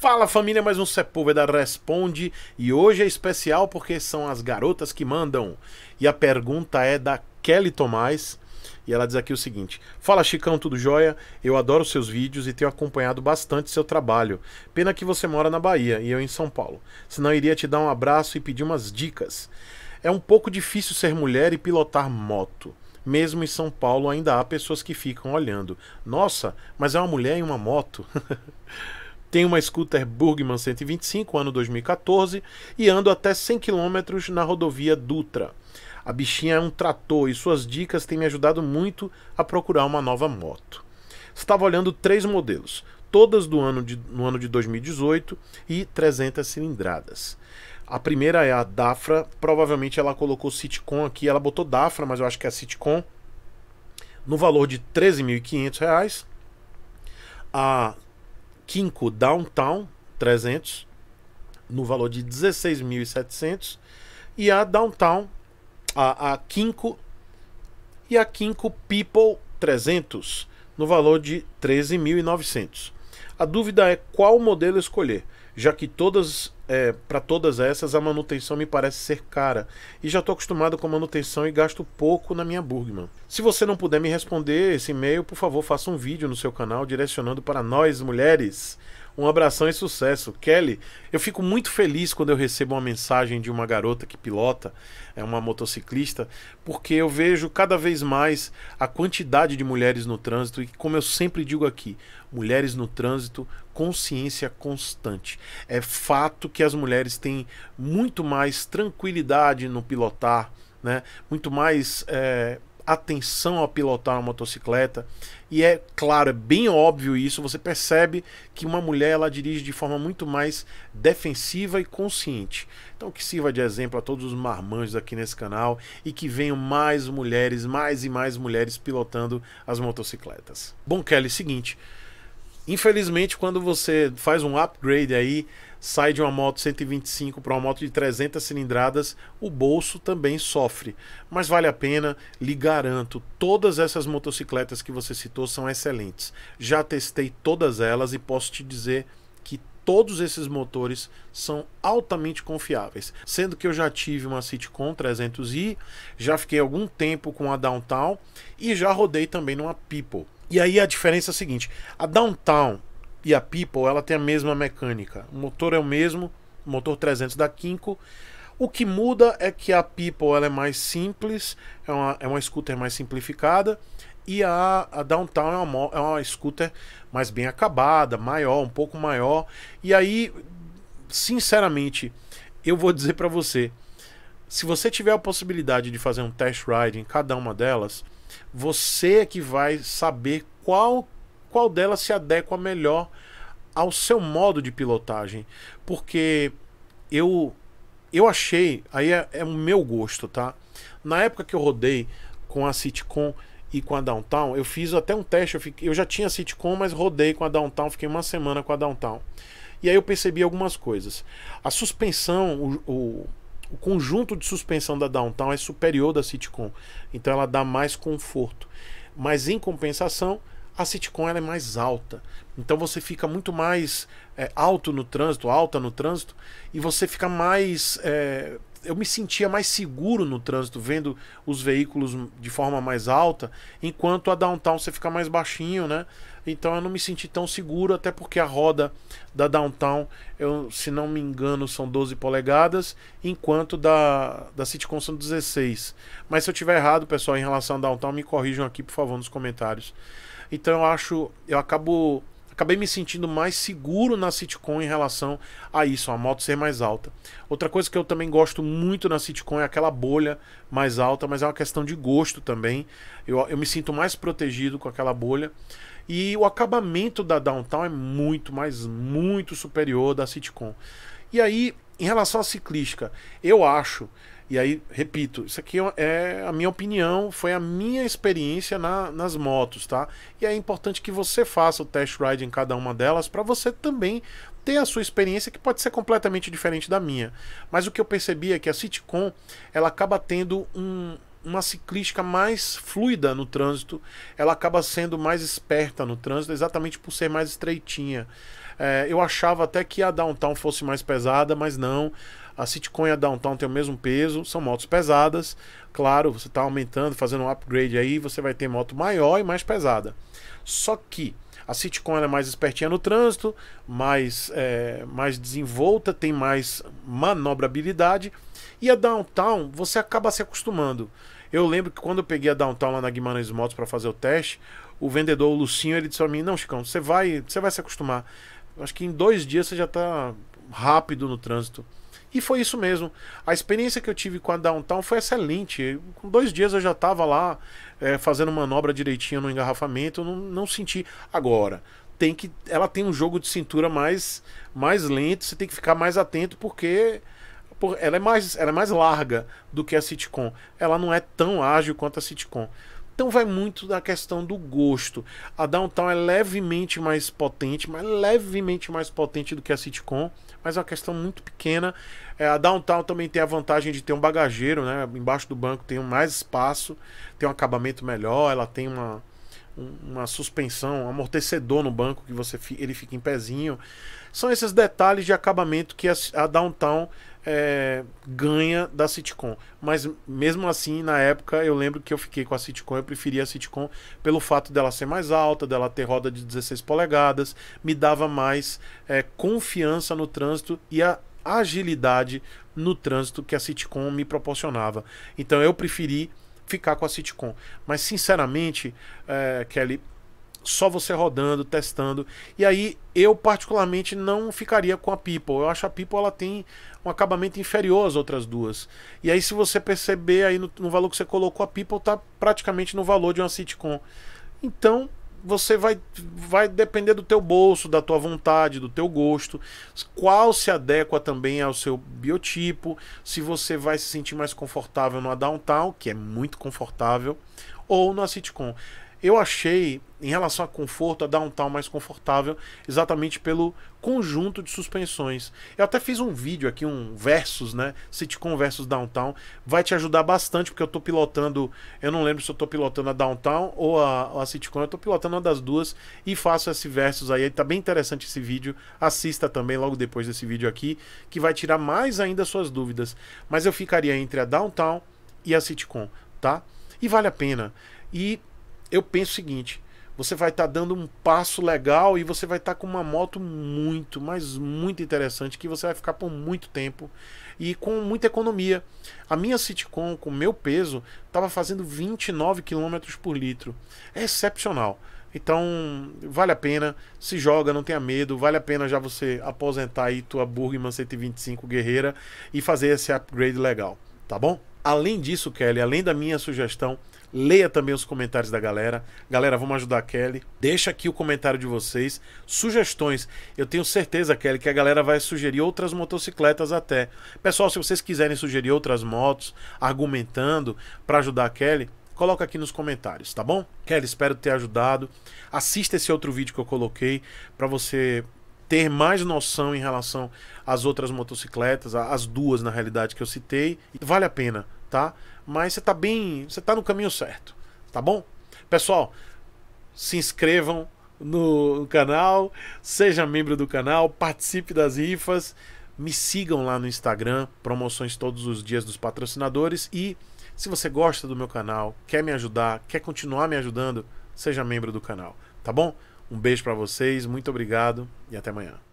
Fala família, mais um Sepúlveda Responde e hoje é especial porque são as garotas que mandam. E a pergunta é da Kelly Tomás e ela diz aqui o seguinte: Fala Chicão, tudo jóia? Eu adoro seus vídeos e tenho acompanhado bastante seu trabalho. Pena que você mora na Bahia e eu em São Paulo, senão iria te dar um abraço e pedir umas dicas. É um pouco difícil ser mulher e pilotar moto. Mesmo em São Paulo ainda há pessoas que ficam olhando. Nossa, mas é uma mulher em uma moto? Tenho uma scooter Burgman 125, ano 2014, e ando até 100 km na rodovia Dutra. A bichinha é um trator e suas dicas têm me ajudado muito a procurar uma nova moto. Estava olhando três modelos, todas do ano de, no ano de 2018 e 300 cilindradas. A primeira é a Dafra, provavelmente ela colocou Citicon aqui, ela botou Dafra, mas eu acho que é Citicon, no valor de R$ 13.500. A Kinko Downtown 300 no valor de 16.700 e a Downtown a, a Kinko e a Kinko People 300 no valor de 13.900. A dúvida é qual modelo escolher já que todas é, para todas essas a manutenção me parece ser cara e já estou acostumado com manutenção e gasto pouco na minha Burgman. Se você não puder me responder esse e-mail, por favor faça um vídeo no seu canal direcionando para nós mulheres. Um abração e sucesso. Kelly, eu fico muito feliz quando eu recebo uma mensagem de uma garota que pilota, é uma motociclista, porque eu vejo cada vez mais a quantidade de mulheres no trânsito e, como eu sempre digo aqui, mulheres no trânsito, consciência constante. É fato que as mulheres têm muito mais tranquilidade no pilotar. Né? Muito mais é, atenção ao pilotar uma motocicleta. E é claro, é bem óbvio isso, você percebe que uma mulher ela dirige de forma muito mais defensiva e consciente. Então que sirva de exemplo a todos os marmanjos aqui nesse canal e que venham mais mulheres, mais e mais mulheres pilotando as motocicletas. Bom, Kelly, é seguinte, Infelizmente, quando você faz um upgrade aí, sai de uma moto 125 para uma moto de 300 cilindradas, o bolso também sofre. Mas vale a pena, lhe garanto, todas essas motocicletas que você citou são excelentes. Já testei todas elas e posso te dizer que todos esses motores são altamente confiáveis. Sendo que eu já tive uma Citycon 300i, já fiquei algum tempo com a Downtown e já rodei também numa People. E aí a diferença é a seguinte: a Downtown e a People ela tem a mesma mecânica. O motor é o mesmo, motor 300 da Kinko. O que muda é que a People ela é mais simples, é uma, é uma scooter mais simplificada. E a, a Downtown é uma, é uma scooter mais bem acabada, maior, um pouco maior. E aí, sinceramente, eu vou dizer para você: se você tiver a possibilidade de fazer um test ride em cada uma delas você é que vai saber qual qual delas se adequa melhor ao seu modo de pilotagem, porque eu eu achei, aí é, é o meu gosto, tá? Na época que eu rodei com a Citcom e com a Downtown, eu fiz até um teste, eu, fiquei, eu já tinha Citcom, mas rodei com a Downtown, fiquei uma semana com a Downtown. E aí eu percebi algumas coisas. A suspensão, o o conjunto de suspensão da Downtown é superior da Citicon, então ela dá mais conforto. Mas em compensação, a Citicon ela é mais alta, então você fica muito mais é, alto no trânsito, alta no trânsito, e você fica mais é, eu me sentia mais seguro no trânsito, vendo os veículos de forma mais alta, enquanto a downtown você fica mais baixinho, né? Então eu não me senti tão seguro, até porque a roda da downtown, eu, se não me engano, são 12 polegadas, enquanto da, da citicon são 16. Mas se eu tiver errado, pessoal, em relação à downtown, me corrijam aqui, por favor, nos comentários. Então eu acho, eu acabo acabei me sentindo mais seguro na sitcom em relação a isso, a moto ser mais alta. Outra coisa que eu também gosto muito na sitcom é aquela bolha mais alta, mas é uma questão de gosto também. Eu, eu me sinto mais protegido com aquela bolha. E o acabamento da Downtown é muito, mas muito superior da sitcom. E aí, em relação à ciclística, eu acho e aí, repito, isso aqui é, é a minha opinião, foi a minha experiência na, nas motos, tá? E é importante que você faça o test ride em cada uma delas para você também ter a sua experiência que pode ser completamente diferente da minha. Mas o que eu percebi é que a Citicon, ela acaba tendo um, uma ciclística mais fluida no trânsito, ela acaba sendo mais esperta no trânsito, exatamente por ser mais estreitinha. É, eu achava até que a downtown fosse mais pesada, mas não. A Citcoin e a Downtown têm o mesmo peso, são motos pesadas. Claro, você está aumentando, fazendo um upgrade aí, você vai ter moto maior e mais pesada. Só que a Citcoin é mais espertinha no trânsito, mais, é, mais desenvolta, tem mais manobrabilidade. E a Downtown, você acaba se acostumando. Eu lembro que quando eu peguei a Downtown lá na Guimarães Motos para fazer o teste, o vendedor, o Lucinho, ele disse para mim: Não, Chicão, você vai, você vai se acostumar. Acho que em dois dias você já está rápido no trânsito. E foi isso mesmo. A experiência que eu tive com a Downtown foi excelente. Com dois dias eu já estava lá é, fazendo manobra direitinho no engarrafamento. Não, não senti. Agora, tem que. Ela tem um jogo de cintura mais, mais lento. Você tem que ficar mais atento porque ela é mais ela é mais larga do que a sitcom. Ela não é tão ágil quanto a sitcom. Então vai muito da questão do gosto. A Downtown é levemente mais potente, mas levemente mais potente do que a sitcom, mas é uma questão muito pequena. É, a Downtown também tem a vantagem de ter um bagageiro, né? Embaixo do banco tem mais espaço, tem um acabamento melhor, ela tem uma, uma suspensão, um amortecedor no banco que você ele fica em pezinho. São esses detalhes de acabamento que a, a Downtown é, ganha da sitcom. Mas mesmo assim, na época, eu lembro que eu fiquei com a sitcom, eu preferia a sitcom pelo fato dela ser mais alta, dela ter roda de 16 polegadas, me dava mais é, confiança no trânsito e a agilidade no trânsito que a sitcom me proporcionava. Então eu preferi ficar com a sitcom. Mas sinceramente, é, Kelly, só você rodando, testando. E aí eu particularmente não ficaria com a People. Eu acho a People ela tem um acabamento inferior às outras duas. E aí se você perceber aí no, no valor que você colocou a People tá praticamente no valor de uma sitcom. Então você vai vai depender do teu bolso, da tua vontade, do teu gosto, qual se adequa também ao seu biotipo, se você vai se sentir mais confortável numa downtown, que é muito confortável, ou numa sitcom. Eu achei, em relação a conforto, a Downtown mais confortável, exatamente pelo conjunto de suspensões. Eu até fiz um vídeo aqui, um versus, né? Sitcom versus Downtown. Vai te ajudar bastante, porque eu tô pilotando. Eu não lembro se eu tô pilotando a Downtown ou a, a Sitcom. Eu tô pilotando uma das duas e faço esse versus aí. Tá bem interessante esse vídeo. Assista também logo depois desse vídeo aqui, que vai tirar mais ainda suas dúvidas. Mas eu ficaria entre a Downtown e a Sitcom, tá? E vale a pena. E eu penso o seguinte: você vai estar tá dando um passo legal e você vai estar tá com uma moto muito, mas muito interessante que você vai ficar por muito tempo e com muita economia. A minha Citicon, com meu peso, estava fazendo 29 km por litro. É excepcional. Então, vale a pena, se joga, não tenha medo, vale a pena já você aposentar aí tua Burgman 125 guerreira e fazer esse upgrade legal, tá bom? Além disso, Kelly, além da minha sugestão, Leia também os comentários da galera. Galera, vamos ajudar a Kelly. Deixa aqui o comentário de vocês, sugestões. Eu tenho certeza, Kelly, que a galera vai sugerir outras motocicletas até. Pessoal, se vocês quiserem sugerir outras motos, argumentando para ajudar a Kelly, coloca aqui nos comentários, tá bom? Kelly, espero ter ajudado. Assista esse outro vídeo que eu coloquei para você ter mais noção em relação às outras motocicletas, as duas na realidade que eu citei. Vale a pena tá? Mas você tá bem, você tá no caminho certo, tá bom? Pessoal, se inscrevam no canal, seja membro do canal, participe das rifas, me sigam lá no Instagram, promoções todos os dias dos patrocinadores e se você gosta do meu canal, quer me ajudar, quer continuar me ajudando, seja membro do canal, tá bom? Um beijo para vocês, muito obrigado e até amanhã.